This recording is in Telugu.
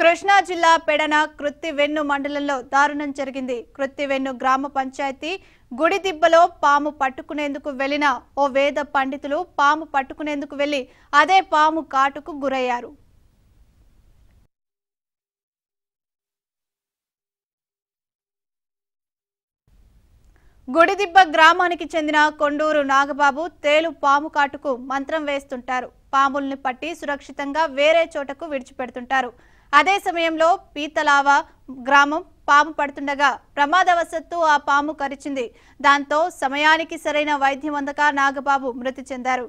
కృష్ణా జిల్లా పెడన కృత్తివెన్ను మండలంలో దారుణం జరిగింది కృత్తివెన్ను గ్రామ పంచాయతీ గుడిదిబ్బలో పాము పట్టుకునేందుకు వెళ్లిన ఓ వేద పండితులు పాము పట్టుకునేందుకు వెళ్లి అదే పాము కాటుకు గురయ్యారు గుడిదిబ్బ గ్రామానికి చెందిన కొండూరు నాగబాబు తేలు పాము కాటుకు మంత్రం వేస్తుంటారు పాముల్ని పట్టి సురక్షితంగా వేరే చోటకు విడిచిపెడుతుంటారు అదే సమయంలో పీతలావ గ్రామం పాము పడుతుండగా ప్రమాదవశత్తు ఆ పాము కరిచింది దాంతో సమయానికి సరైన వైద్యం అందక నాగబాబు మృతి చెందారు